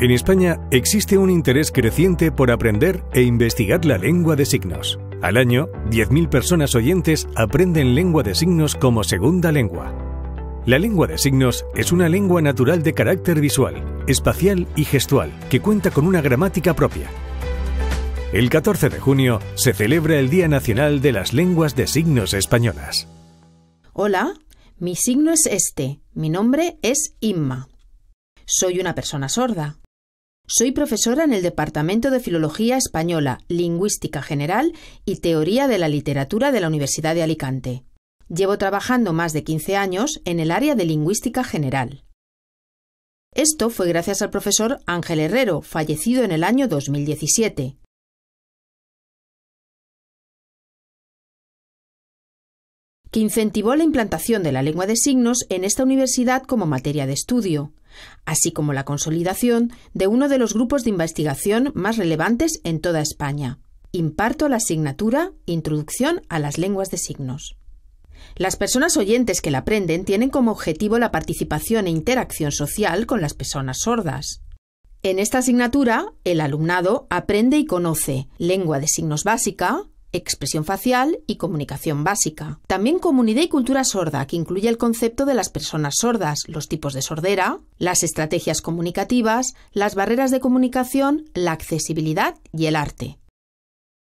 En España existe un interés creciente por aprender e investigar la lengua de signos. Al año, 10.000 personas oyentes aprenden lengua de signos como segunda lengua. La lengua de signos es una lengua natural de carácter visual, espacial y gestual, que cuenta con una gramática propia. El 14 de junio se celebra el Día Nacional de las Lenguas de Signos Españolas. Hola, mi signo es este, mi nombre es Inma. Soy una persona sorda. Soy profesora en el Departamento de Filología Española, Lingüística General y Teoría de la Literatura de la Universidad de Alicante. Llevo trabajando más de 15 años en el área de Lingüística General. Esto fue gracias al profesor Ángel Herrero, fallecido en el año 2017. que incentivó la implantación de la lengua de signos en esta universidad como materia de estudio así como la consolidación de uno de los grupos de investigación más relevantes en toda España. Imparto la asignatura Introducción a las lenguas de signos. Las personas oyentes que la aprenden tienen como objetivo la participación e interacción social con las personas sordas. En esta asignatura, el alumnado aprende y conoce lengua de signos básica, expresión facial y comunicación básica. También comunidad y cultura sorda, que incluye el concepto de las personas sordas, los tipos de sordera, las estrategias comunicativas, las barreras de comunicación, la accesibilidad y el arte.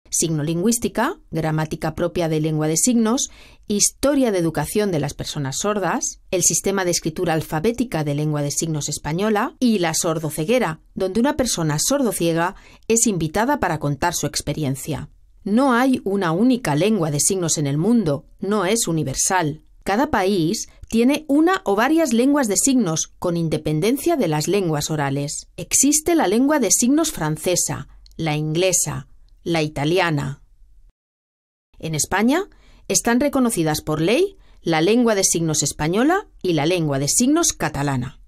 Signo lingüística, gramática propia de lengua de signos, historia de educación de las personas sordas, el sistema de escritura alfabética de lengua de signos española y la sordoceguera, donde una persona sordociega es invitada para contar su experiencia. No hay una única lengua de signos en el mundo, no es universal. Cada país tiene una o varias lenguas de signos, con independencia de las lenguas orales. Existe la lengua de signos francesa, la inglesa, la italiana. En España están reconocidas por ley la lengua de signos española y la lengua de signos catalana.